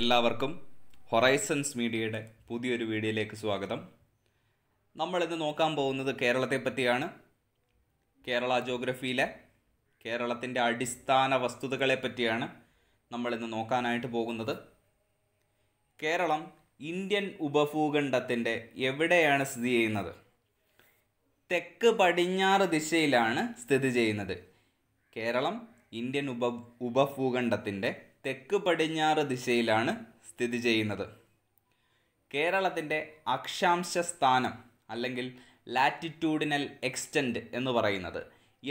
എല്ലാവർക്കും ഹൊറൈസൺസ് മീഡിയയുടെ പുതിയൊരു വീഡിയോയിലേക്ക് സ്വാഗതം നമ്മളിന്ന് നോക്കാൻ പോകുന്നത് കേരളത്തെ പറ്റിയാണ് കേരള ജോഗ്രഫിയിലെ കേരളത്തിൻ്റെ അടിസ്ഥാന വസ്തുതകളെ പറ്റിയാണ് നമ്മളിന്ന് നോക്കാനായിട്ട് പോകുന്നത് കേരളം ഇന്ത്യൻ ഉപഭൂഖണ്ഡത്തിൻ്റെ എവിടെയാണ് സ്ഥിതി ചെയ്യുന്നത് തെക്ക് പടിഞ്ഞാറ് ദിശയിലാണ് സ്ഥിതി ചെയ്യുന്നത് കേരളം ഇന്ത്യൻ ഉപ ഉപഭൂഖണ്ഡത്തിൻ്റെ തെക്ക് പടിഞ്ഞാറ് ദിശയിലാണ് സ്ഥിതി ചെയ്യുന്നത് കേരളത്തിൻ്റെ അക്ഷാംശ സ്ഥാനം അല്ലെങ്കിൽ ലാറ്റിറ്റ്യൂഡിനൽ എക്സ്റ്റൻറ്റ് എന്ന് പറയുന്നത്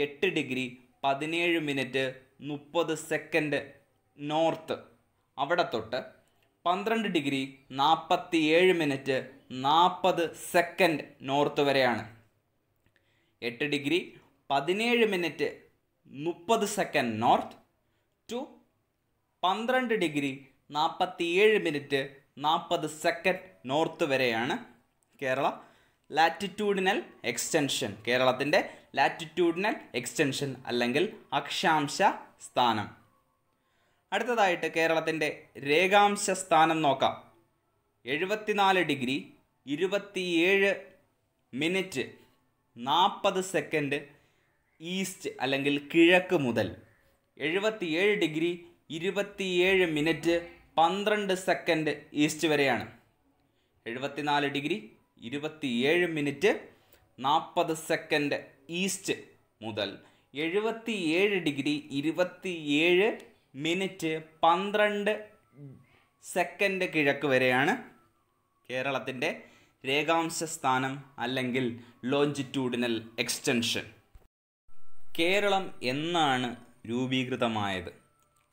എട്ട് ഡിഗ്രി പതിനേഴ് മിനിറ്റ് മുപ്പത് സെക്കൻഡ് നോർത്ത് അവിടെ തൊട്ട് പന്ത്രണ്ട് ഡിഗ്രി നാൽപ്പത്തി ഏഴ് മിനിറ്റ് നാൽപ്പത് സെക്കൻഡ് നോർത്ത് വരെയാണ് എട്ട് ഡിഗ്രി പതിനേഴ് മിനിറ്റ് മുപ്പത് സെക്കൻഡ് നോർത്ത് ടു പന്ത്രണ്ട് ഡിഗ്രി നാൽപ്പത്തിയേഴ് മിനിറ്റ് നാൽപ്പത് സെക്കൻഡ് നോർത്ത് വരെയാണ് കേരള ലാറ്റിറ്റ്യൂഡിനൽ എക്സ്റ്റൻഷൻ കേരളത്തിൻ്റെ ലാറ്റിറ്റ്യൂഡിനൽ എക്സ്റ്റൻഷൻ അല്ലെങ്കിൽ അക്ഷാംശ സ്ഥാനം അടുത്തതായിട്ട് കേരളത്തിൻ്റെ രേഖാംശ സ്ഥാനം നോക്കാം എഴുപത്തിനാല് ഡിഗ്രി ഇരുപത്തിയേഴ് മിനിറ്റ് നാൽപ്പത് സെക്കൻഡ് ഈസ്റ്റ് അല്ലെങ്കിൽ കിഴക്ക് മുതൽ എഴുപത്തിയേഴ് ഡിഗ്രി ഇരുപത്തിയേഴ് മിനിറ്റ് പന്ത്രണ്ട് സെക്കൻഡ് ഈസ്റ്റ് വരെയാണ് എഴുപത്തിനാല് ഡിഗ്രി ഇരുപത്തിയേഴ് മിനിറ്റ് നാൽപ്പത് സെക്കൻഡ് ഈസ്റ്റ് മുതൽ എഴുപത്തിയേഴ് ഡിഗ്രി ഇരുപത്തിയേഴ് മിനിറ്റ് പന്ത്രണ്ട് സെക്കൻഡ് കിഴക്ക് വരെയാണ് കേരളത്തിൻ്റെ രേഖാംശ സ്ഥാനം അല്ലെങ്കിൽ ലോഞ്ചിറ്റ്യൂഡിനൽ എക്സ്റ്റൻഷൻ കേരളം എന്നാണ് രൂപീകൃതമായത്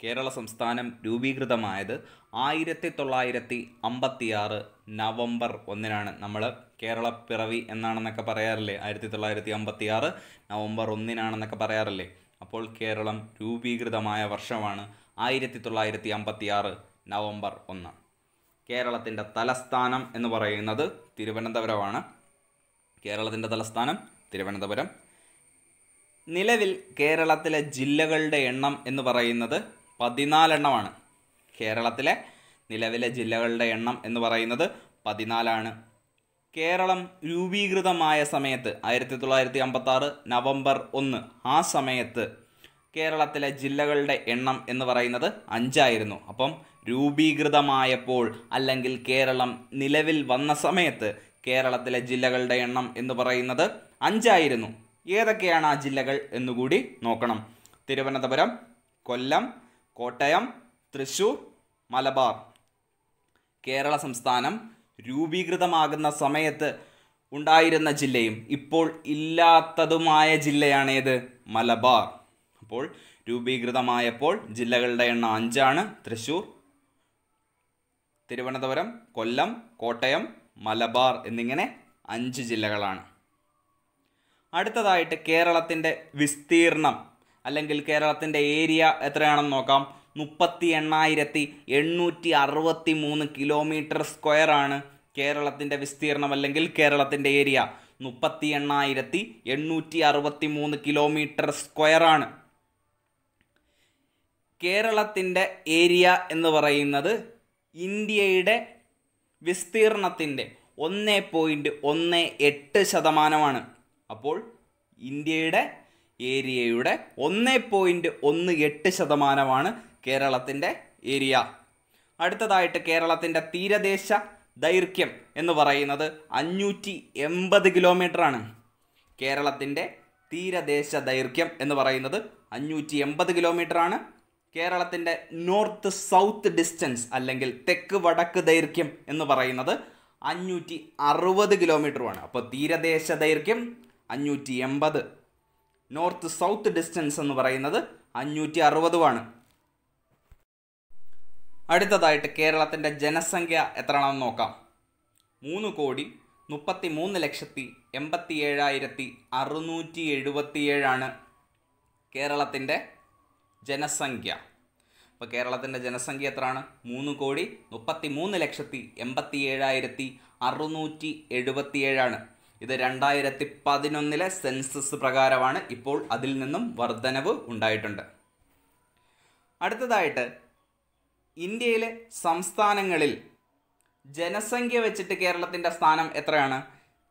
കേരള സംസ്ഥാനം രൂപീകൃതമായത് ആയിരത്തി തൊള്ളായിരത്തി അമ്പത്തിയാറ് നവംബർ ഒന്നിനാണ് നമ്മൾ കേരള പിറവി എന്നാണെന്നൊക്കെ പറയാറില്ലേ ആയിരത്തി തൊള്ളായിരത്തി അമ്പത്തിയാറ് നവംബർ ഒന്നിനാണെന്നൊക്കെ പറയാറില്ലേ അപ്പോൾ കേരളം രൂപീകൃതമായ വർഷമാണ് ആയിരത്തി തൊള്ളായിരത്തി അമ്പത്തിയാറ് നവംബർ ഒന്ന് കേരളത്തിൻ്റെ തലസ്ഥാനം എന്ന് പറയുന്നത് തിരുവനന്തപുരമാണ് കേരളത്തിൻ്റെ തലസ്ഥാനം തിരുവനന്തപുരം നിലവിൽ കേരളത്തിലെ ജില്ലകളുടെ എണ്ണം എന്ന് പറയുന്നത് പതിനാലെണ്ണമാണ് കേരളത്തിലെ നിലവിലെ ജില്ലകളുടെ എണ്ണം എന്ന് പറയുന്നത് പതിനാലാണ് കേരളം രൂപീകൃതമായ സമയത്ത് ആയിരത്തി തൊള്ളായിരത്തി അമ്പത്താറ് നവംബർ ഒന്ന് ആ സമയത്ത് കേരളത്തിലെ ജില്ലകളുടെ എണ്ണം എന്ന് പറയുന്നത് അഞ്ചായിരുന്നു അപ്പം രൂപീകൃതമായപ്പോൾ അല്ലെങ്കിൽ കേരളം നിലവിൽ വന്ന സമയത്ത് കേരളത്തിലെ ജില്ലകളുടെ എണ്ണം എന്ന് പറയുന്നത് അഞ്ചായിരുന്നു ഏതൊക്കെയാണ് ആ ജില്ലകൾ എന്നുകൂടി നോക്കണം തിരുവനന്തപുരം കൊല്ലം കോട്ടയം തൃശൂർ മലബാർ കേരള സംസ്ഥാനം രൂപീകൃതമാകുന്ന സമയത്ത് ഉണ്ടായിരുന്ന ജില്ലയും ഇപ്പോൾ ഇല്ലാത്തതുമായ ജില്ലയാണേത് മലബാർ അപ്പോൾ രൂപീകൃതമായപ്പോൾ ജില്ലകളുടെ എണ്ണം അഞ്ചാണ് തൃശ്ശൂർ തിരുവനന്തപുരം കൊല്ലം കോട്ടയം മലബാർ എന്നിങ്ങനെ അഞ്ച് ജില്ലകളാണ് അടുത്തതായിട്ട് കേരളത്തിൻ്റെ വിസ്തീർണം അല്ലെങ്കിൽ കേരളത്തിൻ്റെ ഏരിയ എത്രയാണെന്ന് നോക്കാം മുപ്പത്തി എണ്ണായിരത്തി എണ്ണൂറ്റി അറുപത്തി മൂന്ന് കിലോമീറ്റർ സ്ക്വയർ ആണ് കേരളത്തിൻ്റെ വിസ്തീർണം അല്ലെങ്കിൽ കേരളത്തിൻ്റെ ഏരിയ മുപ്പത്തി എണ്ണായിരത്തി എണ്ണൂറ്റി അറുപത്തി മൂന്ന് കിലോമീറ്റർ സ്ക്വയർ ആണ് കേരളത്തിൻ്റെ ഏരിയ എന്ന് പറയുന്നത് ഇന്ത്യയുടെ വിസ്തീർണത്തിൻ്റെ ഒന്ന് പോയിൻറ്റ് ഒന്ന് എട്ട് ശതമാനമാണ് അപ്പോൾ ഇന്ത്യയുടെ ഏരിയയുടെ ഒന്നേ പോയിൻറ്റ് ഒന്ന് എട്ട് ശതമാനമാണ് കേരളത്തിൻ്റെ ഏരിയ അടുത്തതായിട്ട് കേരളത്തിൻ്റെ തീരദേശ ദൈർഘ്യം എന്ന് പറയുന്നത് അഞ്ഞൂറ്റി എൺപത് കിലോമീറ്ററാണ് കേരളത്തിൻ്റെ തീരദേശ ദൈർഘ്യം എന്ന് പറയുന്നത് അഞ്ഞൂറ്റി എൺപത് കിലോമീറ്ററാണ് കേരളത്തിൻ്റെ നോർത്ത് സൗത്ത് ഡിസ്റ്റൻസ് അല്ലെങ്കിൽ തെക്ക് വടക്ക് ദൈർഘ്യം എന്ന് പറയുന്നത് അഞ്ഞൂറ്റി അറുപത് കിലോമീറ്ററുമാണ് അപ്പോൾ തീരദേശ ദൈർഘ്യം അഞ്ഞൂറ്റി എൺപത് നോർത്ത് സൗത്ത് ഡിസ്റ്റൻസ് എന്ന് പറയുന്നത് അഞ്ഞൂറ്റി അറുപതുമാണ് അടുത്തതായിട്ട് കേരളത്തിൻ്റെ ജനസംഖ്യ എത്രയാണെന്ന് നോക്കാം മൂന്ന് കോടി മുപ്പത്തി മൂന്ന് ലക്ഷത്തി എൺപത്തി ഏഴായിരത്തി അറുന്നൂറ്റി എഴുപത്തിയേഴാണ് കേരളത്തിൻ്റെ ജനസംഖ്യ അപ്പോൾ കേരളത്തിൻ്റെ ജനസംഖ്യ എത്രയാണ് മൂന്ന് കോടി മുപ്പത്തി മൂന്ന് ലക്ഷത്തി എൺപത്തി ഏഴായിരത്തി അറുന്നൂറ്റി എഴുപത്തിയേഴാണ് ഇത് രണ്ടായിരത്തി പതിനൊന്നിലെ സെൻസസ് പ്രകാരമാണ് ഇപ്പോൾ അതിൽ നിന്നും വർധനവ് ഉണ്ടായിട്ടുണ്ട് അടുത്തതായിട്ട് ഇന്ത്യയിലെ സംസ്ഥാനങ്ങളിൽ ജനസംഖ്യ വെച്ചിട്ട് കേരളത്തിൻ്റെ സ്ഥാനം എത്രയാണ്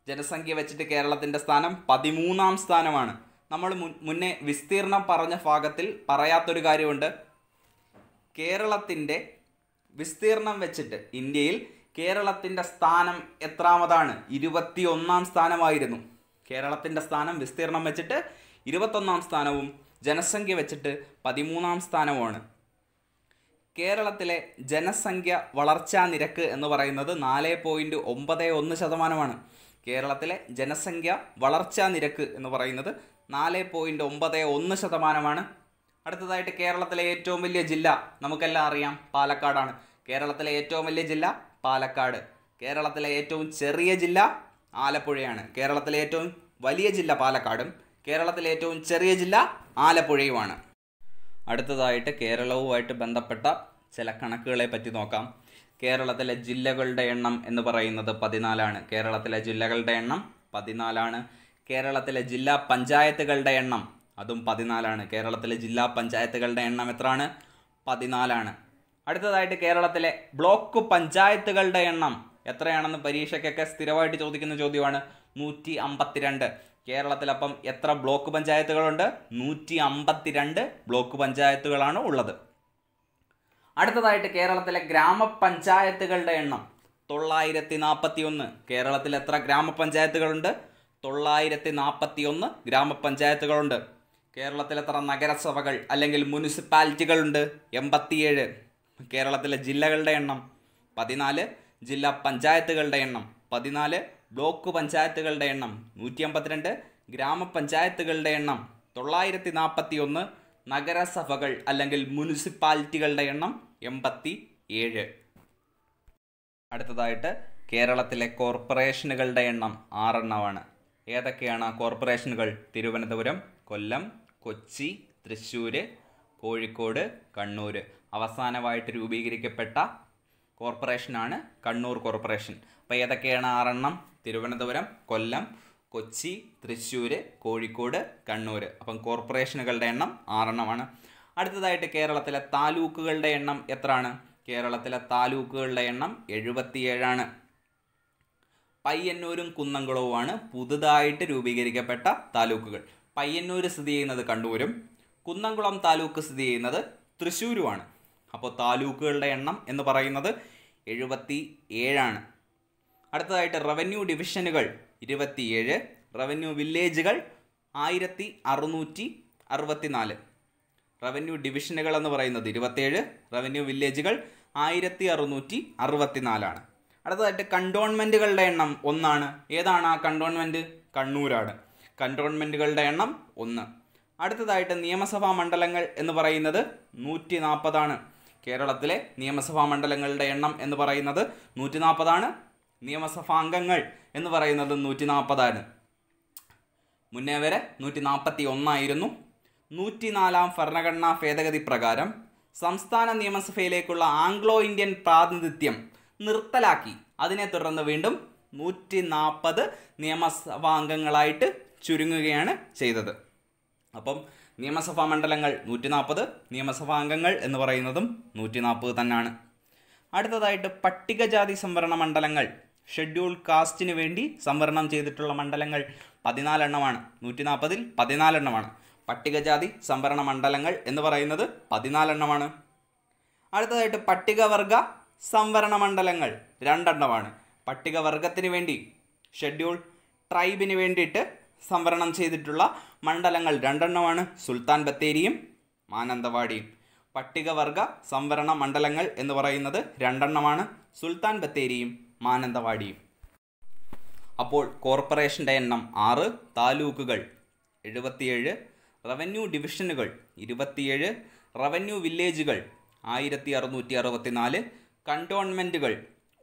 ജനസംഖ്യ വെച്ചിട്ട് കേരളത്തിൻ്റെ സ്ഥാനം പതിമൂന്നാം സ്ഥാനമാണ് നമ്മൾ മുന്നേ വിസ്തീർണം പറഞ്ഞ ഭാഗത്തിൽ പറയാത്തൊരു കാര്യമുണ്ട് കേരളത്തിൻ്റെ വിസ്തീർണം വെച്ചിട്ട് ഇന്ത്യയിൽ കേരളത്തിൻ്റെ സ്ഥാനം എത്രാമതാണ് ഇരുപത്തി ഒന്നാം സ്ഥാനമായിരുന്നു കേരളത്തിൻ്റെ സ്ഥാനം വിസ്തീർണം വെച്ചിട്ട് ഇരുപത്തൊന്നാം സ്ഥാനവും ജനസംഖ്യ വെച്ചിട്ട് പതിമൂന്നാം സ്ഥാനവുമാണ് കേരളത്തിലെ ജനസംഖ്യ വളർച്ചാ നിരക്ക് എന്ന് പറയുന്നത് നാല് പോയിൻറ്റ് ഒമ്പത് ഒന്ന് ശതമാനമാണ് കേരളത്തിലെ ജനസംഖ്യ വളർച്ചാ നിരക്ക് എന്ന് പറയുന്നത് നാല് പോയിൻറ്റ് ഒമ്പത് ഒന്ന് ശതമാനമാണ് അടുത്തതായിട്ട് കേരളത്തിലെ ഏറ്റവും വലിയ ജില്ല നമുക്കെല്ലാം അറിയാം പാലക്കാടാണ് കേരളത്തിലെ ഏറ്റവും വലിയ ജില്ല പാലക്കാട് കേരളത്തിലെ ഏറ്റവും ചെറിയ ജില്ല ആലപ്പുഴയാണ് കേരളത്തിലെ ഏറ്റവും വലിയ ജില്ല പാലക്കാടും കേരളത്തിലെ ഏറ്റവും ചെറിയ ജില്ല ആലപ്പുഴയുമാണ് അടുത്തതായിട്ട് കേരളവുമായിട്ട് ബന്ധപ്പെട്ട ചില കണക്കുകളെ പറ്റി നോക്കാം കേരളത്തിലെ ജില്ലകളുടെ എണ്ണം എന്ന് പറയുന്നത് പതിനാലാണ് കേരളത്തിലെ ജില്ലകളുടെ എണ്ണം പതിനാലാണ് കേരളത്തിലെ ജില്ലാ പഞ്ചായത്തുകളുടെ എണ്ണം അതും പതിനാലാണ് കേരളത്തിലെ ജില്ലാ പഞ്ചായത്തുകളുടെ എണ്ണം എത്രയാണ് പതിനാലാണ് അടുത്തതായിട്ട് കേരളത്തിലെ ബ്ലോക്ക് പഞ്ചായത്തുകളുടെ എണ്ണം എത്രയാണെന്ന് പരീക്ഷയ്ക്കൊക്കെ സ്ഥിരമായിട്ട് ചോദിക്കുന്ന ചോദ്യമാണ് നൂറ്റി അമ്പത്തിരണ്ട് കേരളത്തിലപ്പം എത്ര ബ്ലോക്ക് പഞ്ചായത്തുകളുണ്ട് നൂറ്റി അമ്പത്തിരണ്ട് ബ്ലോക്ക് പഞ്ചായത്തുകളാണ് ഉള്ളത് അടുത്തതായിട്ട് കേരളത്തിലെ ഗ്രാമപഞ്ചായത്തുകളുടെ എണ്ണം തൊള്ളായിരത്തി നാൽപ്പത്തി ഒന്ന് കേരളത്തിൽ എത്ര ഗ്രാമപഞ്ചായത്തുകളുണ്ട് തൊള്ളായിരത്തി നാൽപ്പത്തി ഒന്ന് ഗ്രാമപഞ്ചായത്തുകളുണ്ട് കേരളത്തിലെത്ര എത്ര നഗരസഭകൾ അല്ലെങ്കിൽ മുനിസിപ്പാലിറ്റികളുണ്ട് എൺപത്തിയേഴ് കേരളത്തിലെ ജില്ലകളുടെ എണ്ണം പതിനാല് ജില്ലാ പഞ്ചായത്തുകളുടെ എണ്ണം പതിനാല് ബ്ലോക്ക് പഞ്ചായത്തുകളുടെ എണ്ണം നൂറ്റി അമ്പത്തിരണ്ട് ഗ്രാമപഞ്ചായത്തുകളുടെ എണ്ണം തൊള്ളായിരത്തി നാൽപ്പത്തി ഒന്ന് നഗരസഭകൾ അല്ലെങ്കിൽ മുനിസിപ്പാലിറ്റികളുടെ എണ്ണം എൺപത്തി ഏഴ് അടുത്തതായിട്ട് കേരളത്തിലെ കോർപ്പറേഷനുകളുടെ എണ്ണം ആറെണ്ണമാണ് ഏതൊക്കെയാണ് കോർപ്പറേഷനുകൾ തിരുവനന്തപുരം കൊല്ലം കൊച്ചി തൃശ്ശൂർ കോഴിക്കോട് കണ്ണൂർ അവസാനമായിട്ട് രൂപീകരിക്കപ്പെട്ട കോർപ്പറേഷനാണ് കണ്ണൂർ കോർപ്പറേഷൻ അപ്പോൾ ഏതൊക്കെയാണ് ആറെണ്ണം തിരുവനന്തപുരം കൊല്ലം കൊച്ചി തൃശ്ശൂർ കോഴിക്കോട് കണ്ണൂർ അപ്പം കോർപ്പറേഷനുകളുടെ എണ്ണം ആറെണ്ണമാണ് അടുത്തതായിട്ട് കേരളത്തിലെ താലൂക്കുകളുടെ എണ്ണം എത്രയാണ് കേരളത്തിലെ താലൂക്കുകളുടെ എണ്ണം എഴുപത്തിയേഴാണ് പയ്യന്നൂരും കുന്നംകുളവുമാണ് പുതുതായിട്ട് രൂപീകരിക്കപ്പെട്ട താലൂക്കുകൾ പയ്യന്നൂർ സ്ഥിതി ചെയ്യുന്നത് കണ്ണൂരും കുന്നംകുളം താലൂക്ക് സ്ഥിതി ചെയ്യുന്നത് തൃശ്ശൂരുമാണ് അപ്പോൾ താലൂക്കുകളുടെ എണ്ണം എന്ന് പറയുന്നത് എഴുപത്തി ഏഴാണ് അടുത്തതായിട്ട് റവന്യൂ ഡിവിഷനുകൾ ഇരുപത്തിയേഴ് റവന്യൂ വില്ലേജുകൾ ആയിരത്തി അറുന്നൂറ്റി നാല് റവന്യൂ ഡിവിഷനുകൾ എന്ന് പറയുന്നത് ഇരുപത്തേഴ് റവന്യൂ വില്ലേജുകൾ ആയിരത്തി അറുന്നൂറ്റി നാലാണ് അടുത്തതായിട്ട് കണ്ടോൺമെൻറ്റുകളുടെ എണ്ണം ഒന്നാണ് ഏതാണ് ആ കണ്ടോൺമെൻറ്റ് കണ്ണൂരാണ് കണ്ടോൺമെൻറ്റുകളുടെ എണ്ണം ഒന്ന് അടുത്തതായിട്ട് നിയമസഭാ മണ്ഡലങ്ങൾ എന്ന് പറയുന്നത് നൂറ്റി നാൽപ്പതാണ് കേരളത്തിലെ നിയമസഭാ മണ്ഡലങ്ങളുടെ എണ്ണം എന്ന് പറയുന്നത് നൂറ്റി നാൽപ്പതാണ് നിയമസഭാംഗങ്ങൾ എന്ന് പറയുന്നത് നൂറ്റി നാൽപ്പതാണ് മുന്നേ വരെ നൂറ്റി നാൽപ്പത്തി ഒന്നായിരുന്നു നൂറ്റിനാലാം ഭരണഘടനാ ഭേദഗതി പ്രകാരം സംസ്ഥാന നിയമസഭയിലേക്കുള്ള ആംഗ്ലോ ഇന്ത്യൻ പ്രാതിനിധ്യം നിർത്തലാക്കി അതിനെ തുടർന്ന് വീണ്ടും നൂറ്റി നാൽപ്പത് നിയമസഭാംഗങ്ങളായിട്ട് ചുരുങ്ങുകയാണ് ചെയ്തത് അപ്പം നിയമസഭാ മണ്ഡലങ്ങൾ നൂറ്റി നാൽപ്പത് നിയമസഭാ അംഗങ്ങൾ എന്ന് പറയുന്നതും നൂറ്റി നാൽപ്പത് തന്നെയാണ് അടുത്തതായിട്ട് പട്ടികജാതി സംവരണ മണ്ഡലങ്ങൾ ഷെഡ്യൂൾ കാസ്റ്റിന് വേണ്ടി സംവരണം ചെയ്തിട്ടുള്ള മണ്ഡലങ്ങൾ പതിനാലെണ്ണമാണ് നൂറ്റി നാൽപ്പതിൽ പതിനാലെണ്ണമാണ് പട്ടികജാതി സംവരണ മണ്ഡലങ്ങൾ എന്ന് പറയുന്നത് പതിനാലെണ്ണമാണ് അടുത്തതായിട്ട് പട്ടികവർഗ സംവരണ മണ്ഡലങ്ങൾ രണ്ടെണ്ണമാണ് പട്ടികവർഗത്തിന് വേണ്ടി ഷെഡ്യൂൾ ട്രൈബിന് വേണ്ടിയിട്ട് സംവരണം ചെയ്തിട്ടുള്ള മണ്ഡലങ്ങൾ രണ്ടെണ്ണമാണ് സുൽത്താൻ ബത്തേരിയും മാനന്തവാടിയും പട്ടികവർഗ സംവരണ മണ്ഡലങ്ങൾ എന്ന് പറയുന്നത് രണ്ടെണ്ണമാണ് സുൽത്താൻ ബത്തേരിയും മാനന്തവാടിയും അപ്പോൾ കോർപ്പറേഷൻ്റെ എണ്ണം ആറ് താലൂക്കുകൾ എഴുപത്തിയേഴ് റവന്യൂ ഡിവിഷനുകൾ ഇരുപത്തിയേഴ് റവന്യൂ വില്ലേജുകൾ ആയിരത്തി അറുന്നൂറ്റി നാല് കണ്ടോൺമെൻറ്റുകൾ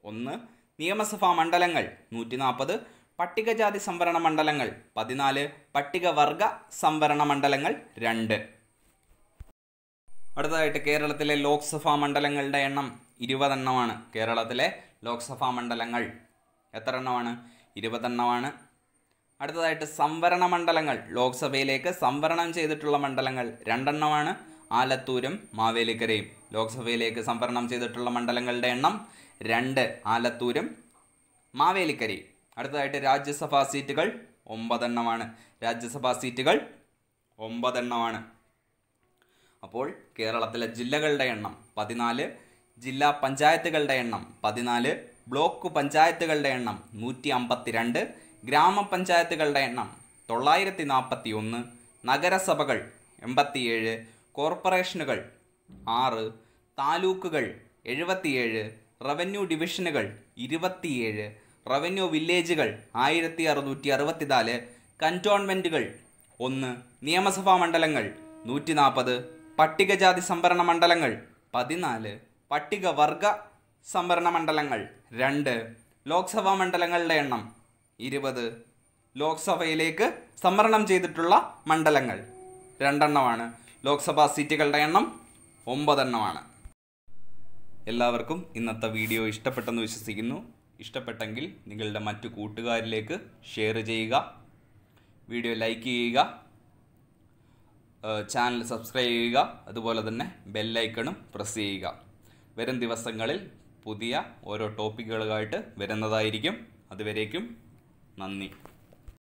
ഒന്ന് നിയമസഭാ മണ്ഡലങ്ങൾ നൂറ്റി നാൽപ്പത് പട്ടികജാതി സംവരണ മണ്ഡലങ്ങൾ പതിനാല് പട്ടികവർഗ സംവരണ മണ്ഡലങ്ങൾ രണ്ട് അടുത്തതായിട്ട് കേരളത്തിലെ ലോക്സഭാ മണ്ഡലങ്ങളുടെ എണ്ണം ഇരുപതെണ്ണമാണ് കേരളത്തിലെ ലോക്സഭാ മണ്ഡലങ്ങൾ എത്ര എണ്ണമാണ് ഇരുപതെണ്ണമാണ് അടുത്തതായിട്ട് സംവരണ മണ്ഡലങ്ങൾ ലോക്സഭയിലേക്ക് സംവരണം ചെയ്തിട്ടുള്ള മണ്ഡലങ്ങൾ രണ്ടെണ്ണമാണ് ആലത്തൂരും മാവേലിക്കരയും ലോക്സഭയിലേക്ക് സംവരണം ചെയ്തിട്ടുള്ള മണ്ഡലങ്ങളുടെ എണ്ണം രണ്ട് ആലത്തൂരും മാവേലിക്കരയും അടുത്തതായിട്ട് രാജ്യസഭാ സീറ്റുകൾ ഒമ്പതെണ്ണമാണ് രാജ്യസഭാ സീറ്റുകൾ ഒമ്പതെണ്ണമാണ് അപ്പോൾ കേരളത്തിലെ ജില്ലകളുടെ എണ്ണം പതിനാല് ജില്ലാ പഞ്ചായത്തുകളുടെ എണ്ണം പതിനാല് ബ്ലോക്ക് പഞ്ചായത്തുകളുടെ എണ്ണം നൂറ്റി അമ്പത്തിരണ്ട് ഗ്രാമപഞ്ചായത്തുകളുടെ എണ്ണം തൊള്ളായിരത്തി നാൽപ്പത്തി ഒന്ന് നഗരസഭകൾ എൺപത്തിയേഴ് കോർപ്പറേഷനുകൾ ആറ് താലൂക്കുകൾ എഴുപത്തിയേഴ് റവന്യൂ ഡിവിഷനുകൾ ഇരുപത്തിയേഴ് റവന്യൂ വില്ലേജുകൾ ആയിരത്തി അറുന്നൂറ്റി അറുപത്തിനാല് കൻറ്റോൺമെൻറ്റുകൾ ഒന്ന് നിയമസഭാ മണ്ഡലങ്ങൾ നൂറ്റി നാൽപ്പത് പട്ടികജാതി സംവരണ മണ്ഡലങ്ങൾ പതിനാല് പട്ടികവർഗ സംവരണ മണ്ഡലങ്ങൾ രണ്ട് ലോക്സഭാ മണ്ഡലങ്ങളുടെ എണ്ണം ഇരുപത് ലോക്സഭയിലേക്ക് സംവരണം ചെയ്തിട്ടുള്ള മണ്ഡലങ്ങൾ രണ്ടെണ്ണമാണ് ലോക്സഭാ സീറ്റുകളുടെ എണ്ണം ഒമ്പതെണ്ണമാണ് എല്ലാവർക്കും ഇന്നത്തെ വീഡിയോ ഇഷ്ടപ്പെട്ടെന്ന് വിശ്വസിക്കുന്നു ഇഷ്ടപ്പെട്ടെങ്കിൽ നിങ്ങളുടെ മറ്റു കൂട്ടുകാരിലേക്ക് ഷെയർ ചെയ്യുക വീഡിയോ ലൈക്ക് ചെയ്യുക ചാനൽ സബ്സ്ക്രൈബ് ചെയ്യുക അതുപോലെ തന്നെ ബെല്ലൈക്കണും പ്രസ് ചെയ്യുക വരും ദിവസങ്ങളിൽ പുതിയ ഓരോ ടോപ്പിക്കുകളുമായിട്ട് വരുന്നതായിരിക്കും അതുവരേക്കും നന്ദി